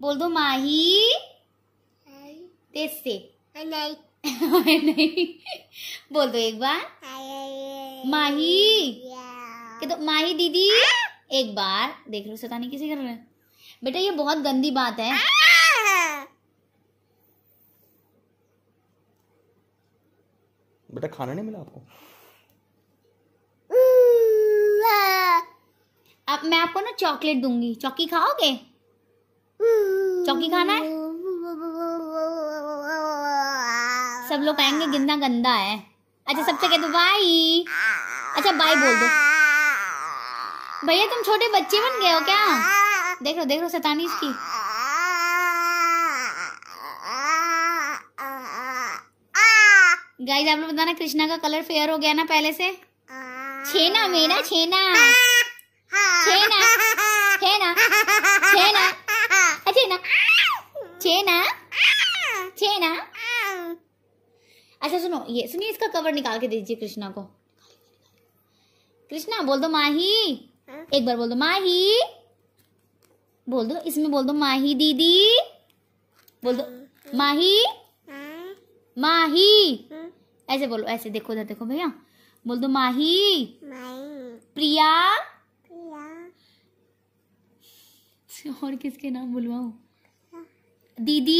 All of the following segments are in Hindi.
बोल दो माही से नहीं बोल दो एक बार माही के तो माही दीदी एक बार देख लो सतानी किसे कर रहे बेटा ये बहुत गंदी बात है बेटा खाना नहीं मिला आपको ah। अब मैं आपको ना चॉकलेट दूंगी चौकी खाओगे चौकी खाना है सब लोग कहेंगे गिंदा गंदा है अच्छा सबसे कहते भाई अच्छा बाय बोल दो भैया तुम छोटे बच्चे बन गए हो क्या देख लो देख लो सतानी इसकी गाइस आप लोग बताना कृष्णा का कलर फेयर हो गया ना पहले से छेना मेरा छेना छेना छेना चेना चेना चेना अच्छा सुनो ये सुनिए इसका कवर निकाल के दीजिए कृष्णा को कृष्णा बोल दो माही एक बार बोल दो माही बोल दो इसमें बोल दो माही दीदी बोल दो माही माही ऐसे बोलो ऐसे देखो उधर देखो भैया बोल दो माही प्रिया और किसके नाम बुलवाऊं हाँ। दीदी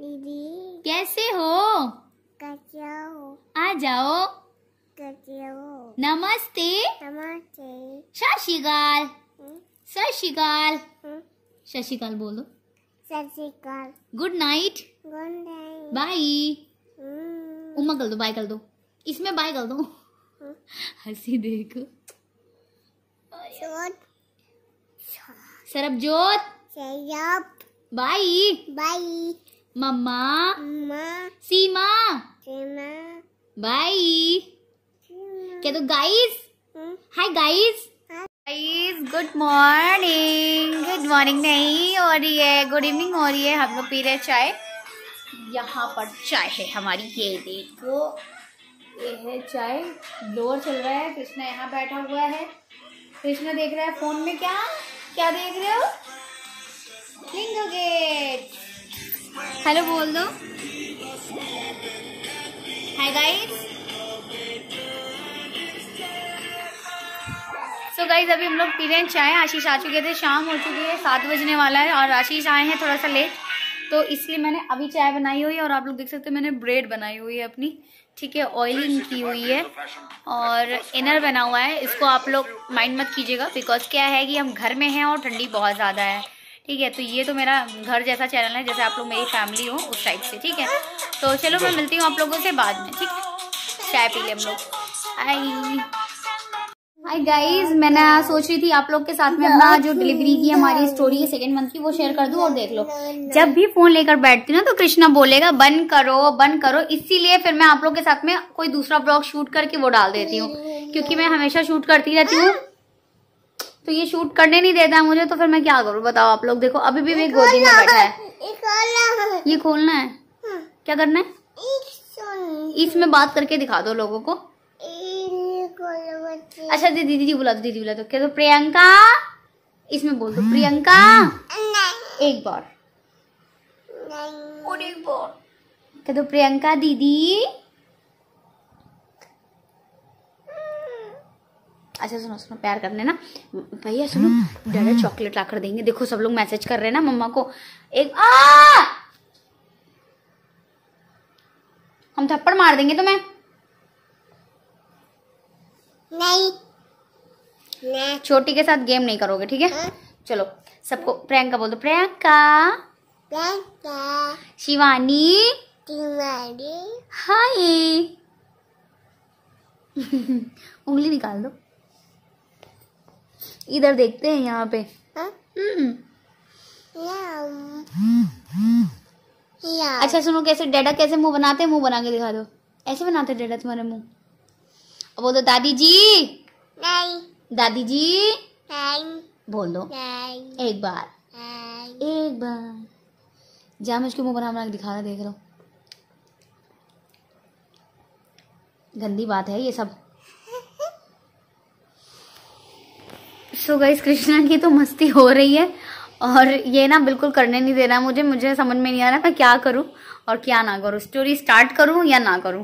दीदी कैसे हो कैसे हो आ जाओ कैसे हो नमस्ते नमस्ते शशिकाल शशिकाल हम्म। शशिकाल हम्म। बोलो Shashikal good night good night bye हम्म। उम्मा कर दो बाय कर दो इसमें बाय कर दो हंसी देखो सरबजोत सरब बाई बाई मम्मा मम्मा सीमा सीमा बाई क्या तो guys hi guys guys good morning good morning नहीं हो रही है गुड इवनिंग हो रही है हम लोग पी रहे चाय यहाँ पर चाय है हमारी ये देखो ये है चाय डोर चल रहा है कृष्णा यहाँ बैठा हुआ है कृष्णा देख रहा है फोन में क्या क्या देख रहे हो लिंगो गेट हेलो बोल दो हाय गाइस सो गाइज अभी हम लोग पीरियड चाहे चाय आशीष आ चुके थे शाम हो चुकी है सात बजने वाला है और आशीष आए हैं थोड़ा सा लेट तो इसलिए मैंने अभी चाय बनाई हुई है और आप लोग देख सकते हैं मैंने ब्रेड बनाई हुई है अपनी ठीक है ऑयलिंग की हुई है और इनर बना हुआ है इसको आप लोग माइंड मत कीजिएगा बिकॉज क्या है कि हम घर में हैं और ठंडी बहुत ज़्यादा है ठीक है तो ये तो मेरा घर जैसा चैनल है जैसे आप लोग मेरी फैमिली हो उस टाइप से ठीक है तो चलो मैं मिलती हूँ आप लोगों से बाद में ठीक है चाय पी ले हम लोग आई हाय गाइस मैंने सोच रही थी आप लोग के साथ में अपना जो डिलीवरी की हमारी स्टोरी है सेकंड मंथ की वो शेयर कर दू और देख लो जब भी फोन लेकर बैठती ना तो कृष्णा बोलेगा बंद करो बंद करो इसीलिए फिर मैं आप लोग के साथ में कोई दूसरा ब्लॉग शूट करके वो डाल देती हूँ क्योंकि मैं हमेशा शूट करती रहती हूँ तो ये शूट करने नहीं देता मुझे तो फिर मैं क्या करूँ बताओ आप लोग देखो अभी भी मेरी गोदी में बैठा है ये खोलना है हाँ। क्या करना है इसमें बात करके दिखा दो लोगों को अच्छा दीदी दीदी बुला दो दीदी बुला दो क्या तो प्रियंका इसमें बोल दो प्रियंका एक बार और एक बार कह दो प्रियंका दीदी अच्छा सुनो सुनो प्यार करने ना भैया सुनो डैडा चॉकलेट लाकर देंगे देखो सब लोग मैसेज कर रहे हैं ना मम्मा को एक आ हम थप्पड़ मार देंगे तुम्हें तो छोटी के साथ गेम नहीं करोगे ठीक है हाँ। चलो सबको प्रियंका बोल दो प्रियंका प्रियंका शिवानी शिवानी हाय उंगली निकाल दो इधर देखते हैं यहाँ पे हाँ। हम्म। अच्छा सुनो कैसे डेडा कैसे मुंह बनाते हैं मुंह बना के दिखा दो ऐसे बनाते डेडा तुम्हारे मुंह अब बोलो दादी जी नहीं दादी जी बोलो दो एक बार एक बार जा मैं उसके मुंह बना बना दिखा रहा देख लो गंदी बात है ये सब सो गई कृष्णा की तो मस्ती हो रही है और ये ना बिल्कुल करने नहीं दे रहा मुझे मुझे समझ में नहीं आ रहा मैं क्या करूं और क्या ना करूं स्टोरी स्टार्ट करूं या ना करूं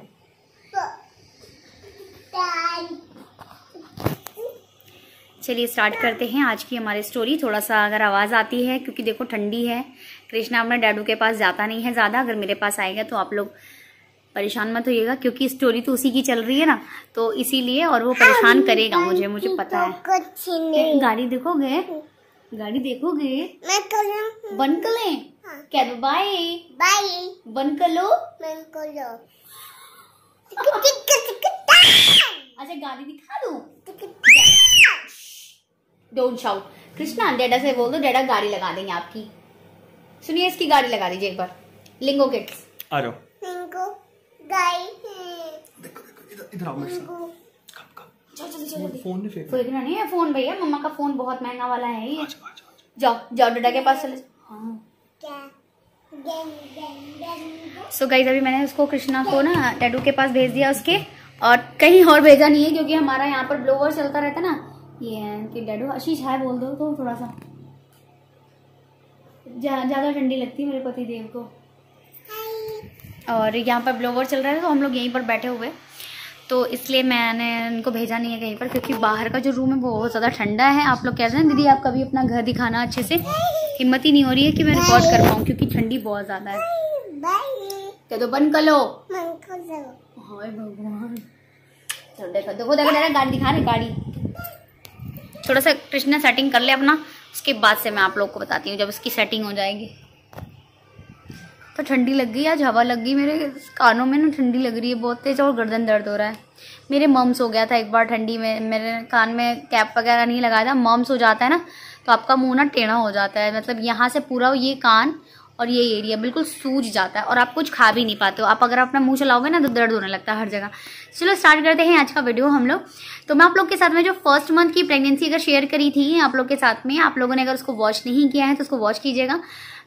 चलिए स्टार्ट करते हैं आज की हमारी स्टोरी थोड़ा सा अगर आवाज़ आती है क्योंकि देखो ठंडी है कृष्णा अपने डैडू के पास जाता नहीं है ज़्यादा अगर मेरे पास आएगा तो आप लोग परेशान मत होइएगा क्योंकि स्टोरी तो उसी की चल रही है ना तो इसीलिए और वो परेशान करेगा मुझे मुझे पता है गाड़ी देखोगे गाड़ी देखोगे बन कर ले दो बाय बाय बन कर लो बन कर लो अच्छा गाड़ी दिखा दो डोंट शाउट कृष्णा डेडा से बोल दो डेडा गाड़ी लगा देंगे आपकी सुनिए इसकी गाड़ी लगा दीजिए एक बार लिंगो किड्स आरो लिंगो गाड़ी इधर आओ मेरे साथ फोन नहीं है फोन भैया मम्मा का फोन बहुत महंगा वाला है ये जाओ जाओ डेडा के पास चले सो गाइज अभी मैंने उसको कृष्णा को ना डेडू के पास भेज दिया उसके और कहीं और भेजा नहीं है क्योंकि हमारा यहाँ पर ब्लोवर चलता रहता ना ये हैं कि डैडो आशीष है बोल दो तो थोड़ा सा ज़्यादा ठंडी लगती है मेरे पति देव को और यहाँ पर ब्लोवर चल रहा है तो हम लोग यहीं पर बैठे हुए तो इसलिए मैंने इनको भेजा नहीं है कहीं पर क्योंकि बाहर का जो रूम है वो बहुत ज़्यादा ठंडा है आप लोग कह रहे हैं दीदी आप कभी अपना घर दिखाना अच्छे से हिम्मत ही नहीं हो रही है कि मैं रिकॉर्ड कर पाऊँ क्योंकि ठंडी बहुत ज़्यादा है कह दो बंद कर लो हाय भगवान तो देखो देखो गाड़ी दिखा रहे गाड़ी थोड़ा सा कृष्णा सेटिंग कर ले अपना उसके बाद से मैं आप लोग को बताती हूँ जब उसकी सेटिंग हो जाएगी तो ठंडी लग गई आज हवा लग गई मेरे कानों में ना ठंडी लग रही है बहुत तेज़ और गर्दन दर्द हो रहा है मेरे मम्स हो गया था एक बार ठंडी में मेरे कान में कैप वगैरह नहीं लगाया था मम्स हो जाता है ना तो आपका मुंह ना टेढ़ा हो जाता है मतलब यहाँ से पूरा ये कान और ये एरिया बिल्कुल सूज जाता है और आप कुछ खा भी नहीं पाते हो आप अगर अपना मुंह चलाओगे ना तो दर्द होने लगता है हर जगह चलो स्टार्ट करते हैं आज का वीडियो हम लोग तो मैं आप लोग के साथ में जो फर्स्ट मंथ की प्रेगनेंसी अगर शेयर करी थी आप लोग के साथ में आप लोगों ने अगर उसको वॉच नहीं किया है तो उसको वॉच कीजिएगा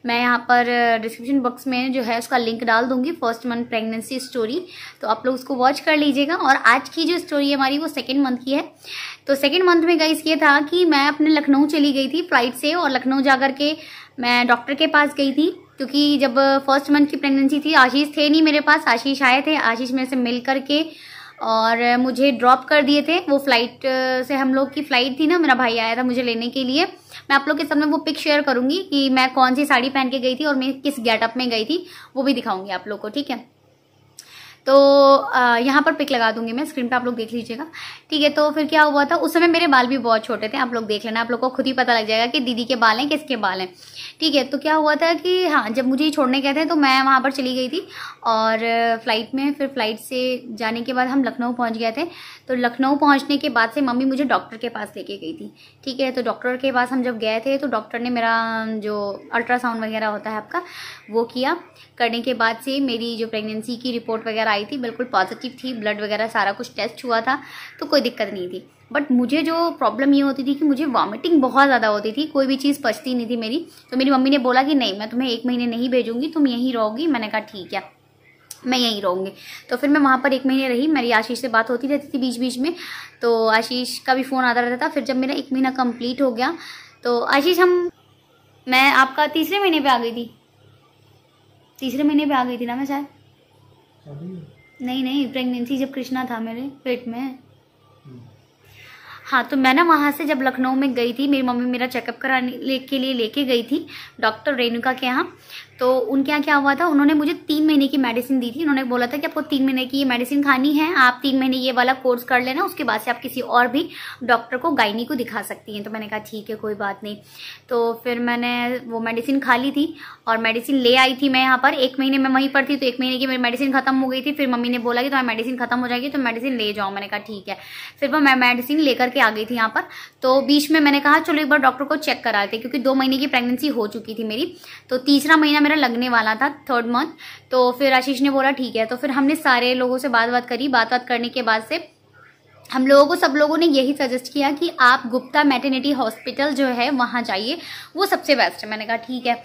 मैं यहाँ पर डिस्क्रिप्शन बॉक्स में जो है उसका लिंक डाल दूंगी फर्स्ट मंथ प्रेगनेंसी स्टोरी तो आप लोग उसको वॉच कर लीजिएगा और आज की जो स्टोरी है हमारी वो सेकेंड मंथ की है तो सेकेंड मंथ में गई ये था कि मैं अपने लखनऊ चली गई थी फ्लाइट से और लखनऊ जा के मैं डॉक्टर के पास गई थी क्योंकि जब फर्स्ट मंथ की प्रेगनेंसी थी आशीष थे नहीं मेरे पास आशीष आए थे आशीष मेरे से मिल करके और मुझे ड्रॉप कर दिए थे वो फ्लाइट से हम लोग की फ़्लाइट थी ना मेरा भाई आया था मुझे लेने के लिए मैं आप लोग के सामने वो पिक शेयर करूंगी कि मैं कौन सी साड़ी पहन के गई थी और मैं किस गेटअप में गई थी वो भी दिखाऊंगी आप लोग को ठीक है तो यहाँ पर पिक लगा दूंगी मैं स्क्रीन पर आप लोग देख लीजिएगा ठीक है तो फिर क्या हुआ था उस समय मेरे बाल भी बहुत छोटे थे आप लोग देख लेना आप लोग को खुद ही पता लग जाएगा कि दीदी के बाल हैं किसके बाल हैं ठीक है तो क्या हुआ था कि हाँ जब मुझे छोड़ने गए थे तो मैं वहाँ पर चली गई थी और फ्लाइट में फिर फ्लाइट से जाने के बाद हम लखनऊ पहुँच गए थे तो लखनऊ पहुँचने के बाद से मम्मी मुझे डॉक्टर के पास लेके गई थी ठीक है तो डॉक्टर के पास हम जब गए थे तो डॉक्टर ने मेरा जो अल्ट्रासाउंड वगैरह होता है आपका वो किया करने के बाद से मेरी जो प्रेगनेंसी की रिपोर्ट वगैरह आई थी बिल्कुल पॉजिटिव थी ब्लड वगैरह सारा कुछ टेस्ट हुआ था तो कोई दिक्कत नहीं थी बट मुझे जो प्रॉब्लम ये होती थी कि मुझे वॉमिटिंग बहुत ज़्यादा होती थी कोई भी चीज़ पचती नहीं थी मेरी तो मेरी मम्मी ने बोला कि नहीं मैं तुम्हें एक महीने नहीं भेजूंगी तुम यहीं रहोगी मैंने कहा ठीक है मैं यहीं रहूँगी तो फिर मैं वहाँ पर एक महीने रही मेरी आशीष से बात होती रहती थी बीच बीच में तो आशीष का भी फ़ोन आता रहता था फिर जब मेरा एक महीना कंप्लीट हो गया तो आशीष हम मैं आपका तीसरे महीने पर आ गई थी तीसरे महीने पर आ गई थी ना मैं शायद नहीं नहीं प्रेगनेंसी जब कृष्णा था मेरे पेट में हम्म। हाँ तो मैं ना वहाँ से जब लखनऊ में गई थी मेरी मम्मी मेरा चेकअप कराने के लिए लेके गई थी डॉक्टर रेणुका के यहाँ तो उनके यहाँ क्या हुआ था उन्होंने मुझे तीन महीने की मेडिसिन दी थी उन्होंने बोला था कि आपको तीन महीने की ये मेडिसिन खानी है आप तीन महीने ये वाला कोर्स कर लेना उसके बाद से आप किसी और भी डॉक्टर को गायनी को दिखा सकती हैं तो मैंने कहा ठीक है कोई बात नहीं तो फिर मैंने वो मेडिसिन खा ली थी और मेडिसिन ले आई थी मैं यहाँ पर एक महीने में वहीं पर थी तो एक महीने की मेरी मेडिसिन खत्म हो गई थी फिर मम्मी ने बोला कि तुम्हारी मेडिसिन खत्म हो जाएगी तो मेडिसिन ले जाओ मैंने कहा ठीक है फिर वो मैं मेडिसिन लेकर के आ गई थी यहाँ पर तो बीच में मैंने कहा चलो एक बार डॉक्टर को चेक करा क्योंकि दो महीने की प्रेगनेंसी हो चुकी थी मेरी तो तीसरा महीना मेरा लगने वाला था थर्ड मंथ तो फिर आशीष ने बोला ठीक है तो फिर हमने सारे लोगों से बात बात करी बात बात करने के बाद से हम लोगों को सब लोगों ने यही सजेस्ट किया कि आप गुप्ता मैटर्निटी हॉस्पिटल जो है वहाँ जाइए वो सबसे बेस्ट है मैंने कहा ठीक है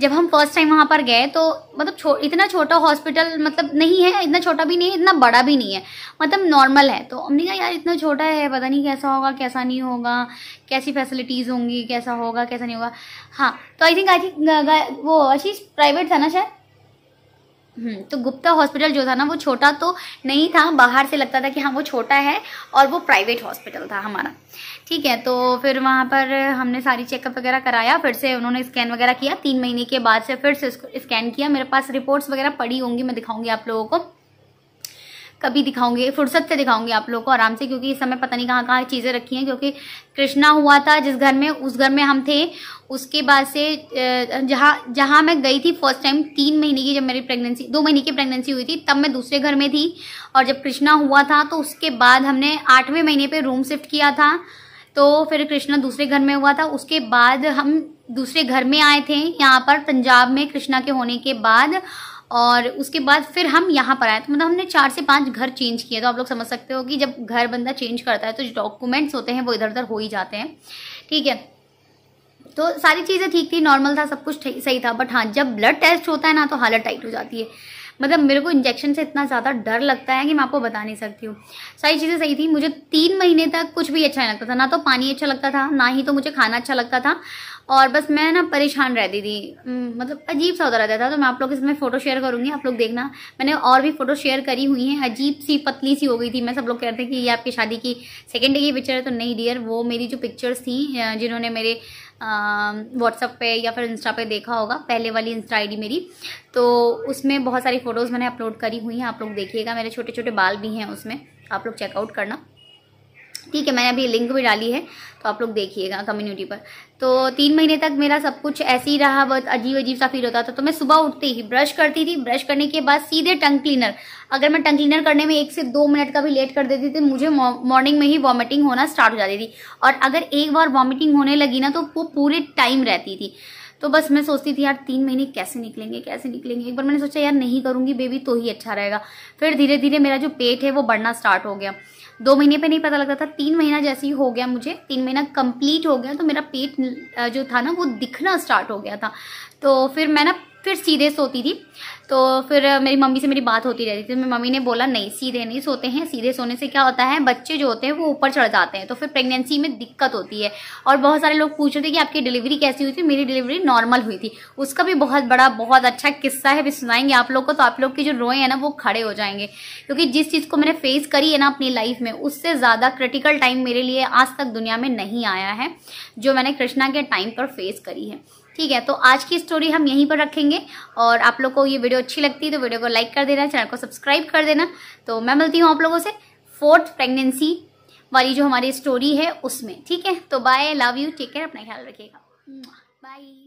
जब हम फर्स्ट टाइम वहाँ पर गए तो मतलब छो, इतना छोटा हॉस्पिटल मतलब नहीं है इतना छोटा भी नहीं है इतना बड़ा भी नहीं है मतलब नॉर्मल है तो हमने कहा यार इतना छोटा है पता नहीं कैसा होगा कैसा नहीं होगा कैसी फैसिलिटीज़ होंगी कैसा होगा कैसा नहीं होगा हाँ तो आई थिंक आई थिंक वो आशीष प्राइवेट था ना शायद हम्म, तो गुप्ता हॉस्पिटल जो था ना वो छोटा तो नहीं था बाहर से लगता था कि हाँ वो छोटा है और वो प्राइवेट हॉस्पिटल था हमारा ठीक है तो फिर वहाँ पर हमने सारी चेकअप वगैरह कराया फिर से उन्होंने स्कैन वगैरह किया तीन महीने के बाद से फिर से स्कैन किया मेरे पास रिपोर्ट्स वगैरह पड़ी होंगी मैं दिखाऊंगी आप लोगों को कभी दिखाऊंगी फुर्सत से दिखाऊंगी आप लोग को आराम से क्योंकि इस समय पता नहीं कहाँ कहाँ चीज़ें रखी हैं क्योंकि कृष्णा हुआ था जिस घर में उस घर में हम थे उसके बाद से जहाँ जहाँ मैं गई थी फर्स्ट टाइम तीन महीने की जब मेरी प्रेगनेंसी दो महीने की प्रेगनेंसी हुई थी तब मैं दूसरे घर में थी और जब कृष्णा हुआ था तो उसके बाद हमने आठवें महीने पर रूम शिफ्ट किया था तो फिर कृष्णा दूसरे घर में हुआ था उसके बाद हम दूसरे घर में आए थे यहाँ पर पंजाब में कृष्णा के होने के बाद और उसके बाद फिर हम यहाँ पर आए तो मतलब हमने चार से पाँच घर चेंज किए तो आप लोग समझ सकते हो कि जब घर बंदा चेंज करता है तो जो डॉक्यूमेंट्स होते हैं वो इधर उधर हो ही जाते हैं ठीक है तो सारी चीज़ें ठीक थी नॉर्मल था सब कुछ सही था बट हाँ जब ब्लड टेस्ट होता है ना तो हालत टाइट हो जाती है मतलब मेरे को इंजेक्शन से इतना ज़्यादा डर लगता है कि मैं आपको बता नहीं सकती हूँ सारी चीज़ें सही थी मुझे तीन महीने तक कुछ भी अच्छा नहीं लगता था ना तो पानी अच्छा लगता था ना ही तो मुझे खाना अच्छा लगता था और बस मैं ना परेशान रहती थी हम्म, मतलब अजीब सा होता रहता था तो मैं आप लोग इसमें फ़ोटो शेयर करूँगी आप लोग देखना मैंने और भी फ़ोटो शेयर करी हुई हैं अजीब सी पतली सी हो गई थी मैं सब लोग कह रहे थे कि ये आपकी शादी की सेकेंड डे की पिक्चर है तो नहीं डियर वो मेरी जो पिक्चर्स थी जिन्होंने मेरे व्हाट्सअप पे या फिर इंस्टा पे देखा होगा पहले वाली इंस्टा आईडी मेरी तो उसमें बहुत सारी फ़ोटोज़ मैंने अपलोड करी हुई हैं आप लोग देखिएगा मेरे छोटे छोटे बाल भी हैं उसमें आप लोग चेकआउट करना ठीक है मैंने अभी लिंक भी डाली है तो आप लोग देखिएगा कम्युनिटी पर तो तीन महीने तक मेरा सब कुछ ऐसे ही रहा बहुत अजीब अजीब सा फील होता था तो मैं सुबह उठते ही ब्रश करती थी ब्रश करने के बाद सीधे टंग क्लीनर अगर मैं टंग क्लीनर करने में एक से दो मिनट का भी लेट कर देती थी मुझे मॉर्निंग में ही वॉमिटिंग होना स्टार्ट हो जाती थी और अगर एक बार वॉमिटिंग होने लगी ना तो वो पूरे टाइम रहती थी तो बस मैं सोचती थी यार तीन महीने कैसे निकलेंगे कैसे निकलेंगे एक बार मैंने सोचा यार नहीं करूँगी बेबी तो ही अच्छा रहेगा फिर धीरे धीरे मेरा जो पेट है वो बढ़ना स्टार्ट हो गया दो महीने पे नहीं पता लगता था तीन महीना जैसे ही हो गया मुझे तीन महीना कंप्लीट हो गया तो मेरा पेट जो था ना वो दिखना स्टार्ट हो गया था तो फिर मैं ना फिर सीधे सोती थी तो फिर मेरी मम्मी से मेरी बात होती रहती थी तो मेरी मम्मी ने बोला नहीं सीधे नहीं सोते हैं सीधे सोने से क्या होता है बच्चे जो होते हैं वो ऊपर चढ़ जाते हैं तो फिर प्रेगनेंसी में दिक्कत होती है और बहुत सारे लोग पूछ रहे थे कि आपकी डिलीवरी कैसी हुई थी मेरी डिलीवरी नॉर्मल हुई थी उसका भी बहुत बड़ा बहुत अच्छा किस्सा है भी सुनाएंगे आप लोग को तो आप लोग की जो रोए हैं ना वो खड़े हो जाएंगे क्योंकि जिस चीज़ को मैंने फेस करी है ना अपनी लाइफ में उससे ज़्यादा क्रिटिकल टाइम मेरे लिए आज तक दुनिया में नहीं आया है जो मैंने कृष्णा के टाइम पर फेस करी है ठीक है तो आज की स्टोरी हम यहीं पर रखेंगे और आप लोग को ये वीडियो अच्छी लगती है तो वीडियो को लाइक कर देना चैनल को सब्सक्राइब कर देना तो मैं मिलती हूँ आप लोगों से फोर्थ प्रेगनेंसी वाली जो हमारी स्टोरी है उसमें ठीक है तो bye love you take care अपना ख्याल रखिएगा बाय